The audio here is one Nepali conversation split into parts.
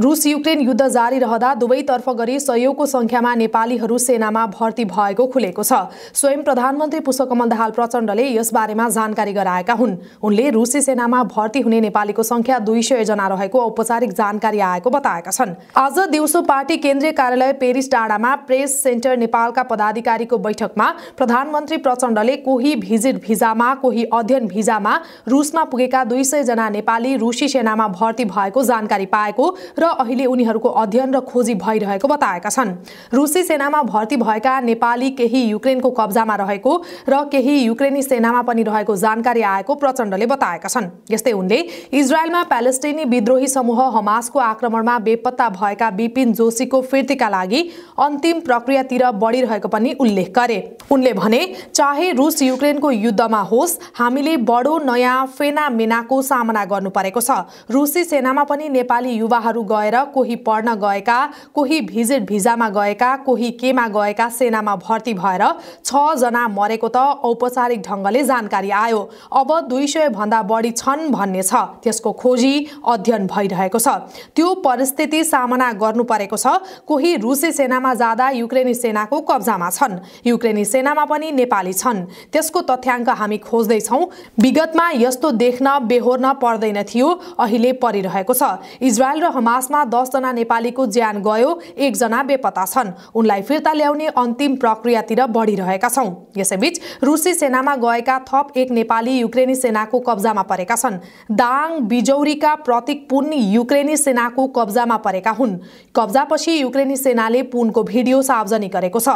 रुस युक्रेन युद्ध जारी रहँदा दुवैतर्फ गरी सहयोगको संख्यामा नेपालीहरू सेनामा भर्ती भएको खुलेको छ स्वयं प्रधानमन्त्री पुष्पकमल दाहाल प्रचण्डले यसबारेमा जानकारी गराएका हुन् उनले रुसी सेनामा भर्ती हुने नेपालीको संख्या दुई सय जना रहेको औपचारिक जानकारी आएको बताएका छन् आज दिउँसो पार्टी केन्द्रीय कार्यालय पेरिस डाँडामा प्रेस सेन्टर नेपालका पदाधिकारीको बैठकमा प्रधानमन्त्री प्रचण्डले कोही भिजिट भिजामा कोही अध्ययन भिजामा रुसमा पुगेका दुई जना नेपाली रुसी सेनामा भर्ती भएको जानकारी पाएको र अहिले उनीहरूको अध्ययन र खोजी भइरहेको बताएका छन् रुसी सेनामा भर्ती भएका नेपाली केही युक्रेनको कब्जामा रहेको र केही युक्रेनी सेनामा पनि रहेको जानकारी आएको प्रचण्डले बताएका छन् यस्तै उनले इजरायलमा प्यालेस्टिनी विद्रोही समूह हमासको आक्रमणमा बेपत्ता भएका विपिन जोशीको फिर्तीका लागि अन्तिम प्रक्रियातिर बढिरहेको पनि उल्लेख गरे उनले भने चाहे रुस युक्रेनको युद्धमा होस् हामीले बडो नयाँ फेना मेनाको सामना गर्नु परेको छ रुसी सेनामा पनि नेपाली युवाहरू गएर कोही पढ्न गएका कोही भिजिट भिजामा गएका कोही केमा गएका सेनामा भर्ती भएर छजना मरेको त औपचारिक ढङ्गले जानकारी आयो अब दुई सय भन्दा बढी छन् भन्ने छ त्यसको खोजी अध्ययन भइरहेको छ त्यो परिस्थिति सामना गर्नु परेको छ कोही रुसी सेनामा जाँदा युक्रेनी सेनाको कब्जामा छन् युक्रेनी सेनामा पनि नेपाली छन् त्यसको तथ्याङ्क हामी खोज्दैछौँ विगतमा यस्तो देख्न बेहोर्न पर्दैन थियो अहिले परिरहेको छ इजरायल र हमास इतिहासमा दसजना नेपालीको ज्यान गयो एकजना बेपत्ता छन् उनलाई फिर्ता ल्याउने अन्तिम प्रक्रियातिर बढिरहेका छौँ यसैबीच रुसी सेनामा गएका थप एक नेपाली युक्रेनी सेनाको कब्जामा परेका छन् दाङ बिजौरीका प्रतीक पुन युक्रेनी सेनाको कब्जामा परेका हुन् कब्जापछि युक्रेनी सेनाले पुनको भिडियो सार्वजनिक गरेको छ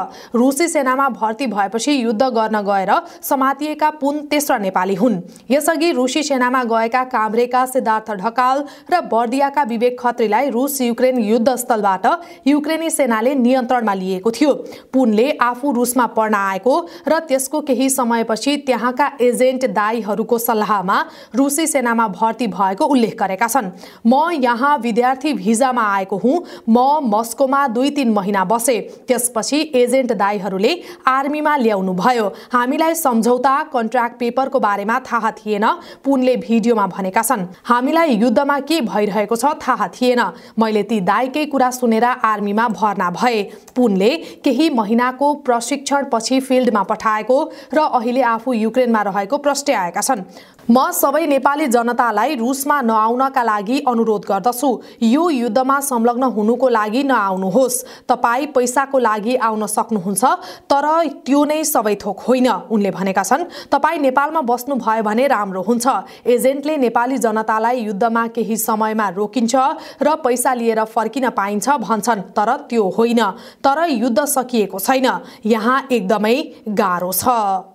रुसी सेनामा भर्ती भएपछि युद्ध गर्न गएर समातिएका पुन तेस्रो नेपाली हुन् यसअघि रुसी सेनामा गएका काभ्रेका सिद्धार्थ ढकाल र बर्दियाका विवेक खत्री नदीलाई रुस युक्रेन युद्धस्थलबाट युक्रेनी सेनाले नियन्त्रणमा लिएको थियो पुनले आफू रुसमा पढ्न आएको र त्यसको केही समयपछि त्यहाँका एजेन्ट दाईहरूको सल्लाहमा रुसी सेनामा भर्ती भएको उल्लेख गरेका छन् म यहाँ विद्यार्थी भिजामा आएको हुँ म मस्कोमा दुई तिन महिना बसे त्यसपछि एजेन्ट दाईहरूले आर्मीमा ल्याउनु भयो हामीलाई सम्झौता कन्ट्राक्ट पेपरको बारेमा थाहा थिएन पुनले भिडियोमा भनेका छन् हामीलाई युद्धमा के भइरहेको छ थाहा थिएन मैले ती दाईकै कुरा सुनेर आर्मीमा भर्ना भए पुनले केही महिनाको प्रशिक्षणपछि फिल्डमा पठाएको र अहिले आफू युक्रेनमा रहेको प्रष्ट आएका छन् म सबै नेपाली जनतालाई रुसमा नआउनका लागि अनुरोध गर्दछु यो युद्धमा संलग्न हुनुको लागि नआउनुहोस् तपाईँ पैसाको लागि आउन सक्नुहुन्छ तर त्यो नै सबै थोक होइन उनले भनेका छन् तपाईँ नेपालमा बस्नुभयो भने राम्रो हुन्छ एजेन्टले नेपाली जनतालाई युद्धमा केही समयमा रोकिन्छ र पैसा लिएर फर्किन पाइन्छ भन्छन् तर त्यो होइन तर युद्ध सकिएको छैन यहाँ एकदमै गाह्रो छ